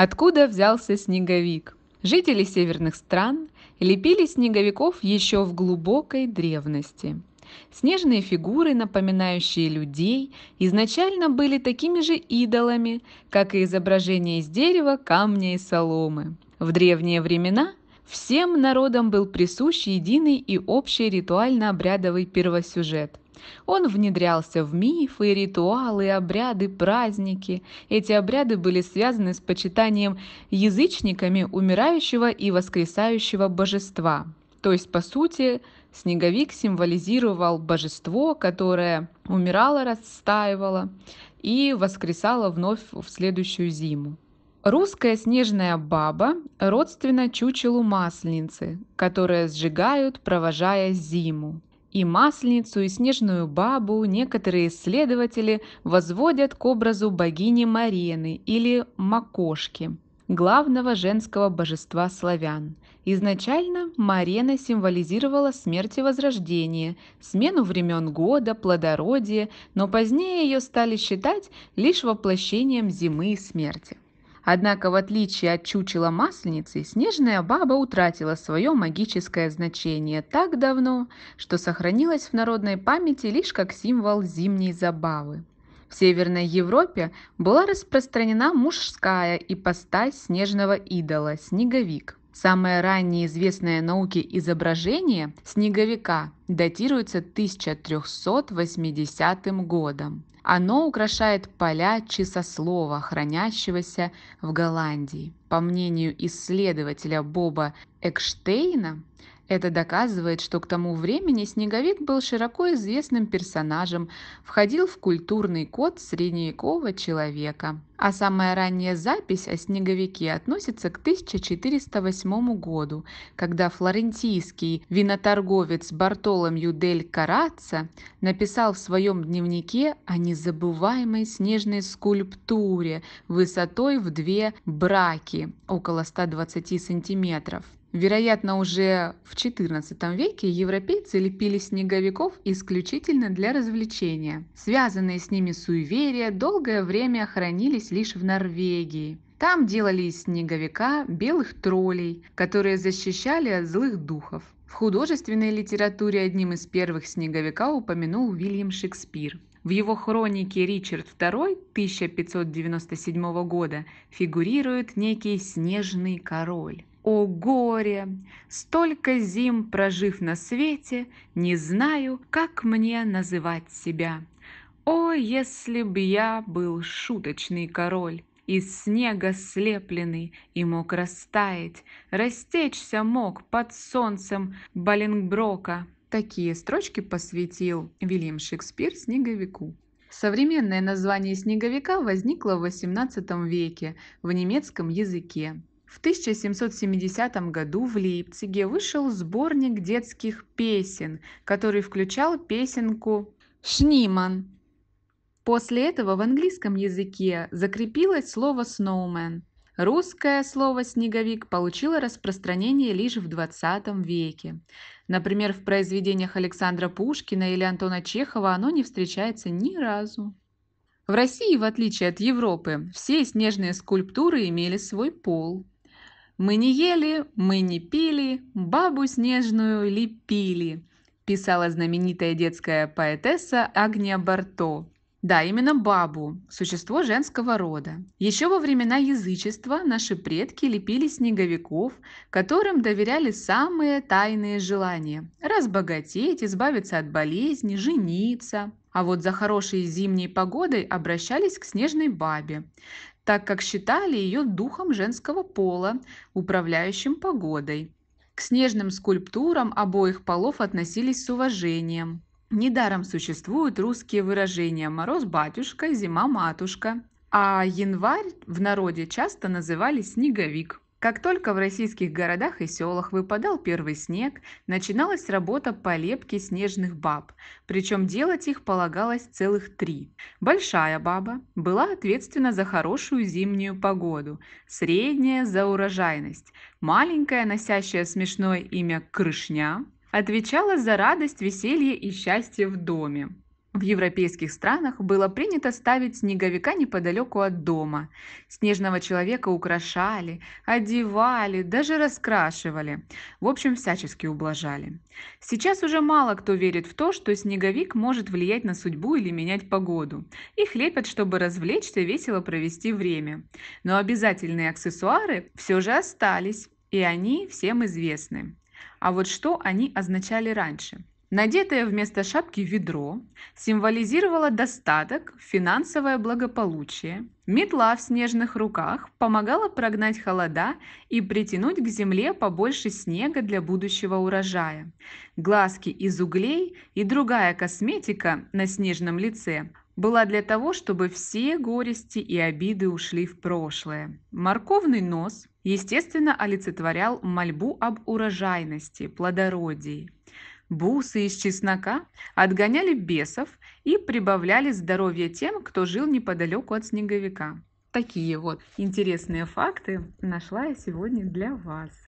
Откуда взялся снеговик? Жители северных стран лепили снеговиков еще в глубокой древности. Снежные фигуры, напоминающие людей, изначально были такими же идолами, как и изображения из дерева, камня и соломы. В древние времена всем народам был присущ единый и общий ритуально-обрядовый первосюжет – он внедрялся в мифы, ритуалы, обряды, праздники. Эти обряды были связаны с почитанием язычниками умирающего и воскресающего божества. То есть, по сути, снеговик символизировал божество, которое умирало, расстаивало и воскресало вновь в следующую зиму. Русская снежная баба родственна чучелу масленицы, которое сжигают, провожая зиму. И Масленицу, и Снежную Бабу некоторые исследователи возводят к образу богини Марены или Макошки, главного женского божества славян. Изначально Марена символизировала смерть и возрождение, смену времен года, плодородие, но позднее ее стали считать лишь воплощением зимы и смерти. Однако, в отличие от чучела масленицы, снежная баба утратила свое магическое значение так давно, что сохранилась в народной памяти лишь как символ зимней забавы. В Северной Европе была распространена мужская ипостась снежного идола – снеговик. Самое раннее известное науке изображение снеговика датируется 1380 годом. Оно украшает поля часослова, хранящегося в Голландии. По мнению исследователя Боба Экштейна, это доказывает, что к тому времени Снеговик был широко известным персонажем, входил в культурный код средневекового человека. А самая ранняя запись о Снеговике относится к 1408 году, когда флорентийский виноторговец Бартоломью дель Караца написал в своем дневнике о незабываемой снежной скульптуре высотой в две браки, около 120 сантиметров. Вероятно, уже в XIV веке европейцы лепили снеговиков исключительно для развлечения. Связанные с ними суеверия долгое время хранились лишь в Норвегии. Там делали из снеговика белых троллей, которые защищали от злых духов. В художественной литературе одним из первых снеговика упомянул Уильям Шекспир. В его хронике Ричард II 1597 года фигурирует некий снежный король. О горе! Столько зим прожив на свете, Не знаю, как мне называть себя. О, если б я был шуточный король, Из снега слепленный и мог растаять, Растечься мог под солнцем Баленгброка. Такие строчки посвятил Вильям Шекспир снеговику. Современное название снеговика возникло в XVIII веке в немецком языке. В 1770 году в Лейпциге вышел сборник детских песен, который включал песенку «Шниман». После этого в английском языке закрепилось слово «сноумен». Русское слово «снеговик» получило распространение лишь в XX веке. Например, в произведениях Александра Пушкина или Антона Чехова оно не встречается ни разу. В России, в отличие от Европы, все снежные скульптуры имели свой пол. Мы не ели, мы не пили, бабу снежную лепили, писала знаменитая детская поэтесса Агния Барто. Да, именно бабу, существо женского рода. Еще во времена язычества наши предки лепили снеговиков, которым доверяли самые тайные желания – разбогатеть, избавиться от болезни, жениться. А вот за хорошей зимней погодой обращались к снежной бабе так как считали ее духом женского пола, управляющим погодой. К снежным скульптурам обоих полов относились с уважением. Недаром существуют русские выражения «мороз батюшка», «зима матушка», а январь в народе часто называли «снеговик». Как только в российских городах и селах выпадал первый снег, начиналась работа по лепке снежных баб, причем делать их полагалось целых три. Большая баба была ответственна за хорошую зимнюю погоду, средняя – за урожайность, маленькая, носящая смешное имя «крышня», отвечала за радость, веселье и счастье в доме. В европейских странах было принято ставить снеговика неподалеку от дома. Снежного человека украшали, одевали, даже раскрашивали. В общем, всячески ублажали. Сейчас уже мало кто верит в то, что снеговик может влиять на судьбу или менять погоду. Их лепят, чтобы развлечься и весело провести время. Но обязательные аксессуары все же остались, и они всем известны. А вот что они означали раньше – Надетое вместо шапки ведро символизировало достаток, финансовое благополучие. Метла в снежных руках помогала прогнать холода и притянуть к земле побольше снега для будущего урожая. Глазки из углей и другая косметика на снежном лице была для того, чтобы все горести и обиды ушли в прошлое. Морковный нос, естественно, олицетворял мольбу об урожайности, плодородии – бусы из чеснока отгоняли бесов и прибавляли здоровье тем, кто жил неподалеку от снеговика. Такие вот интересные факты нашла я сегодня для вас.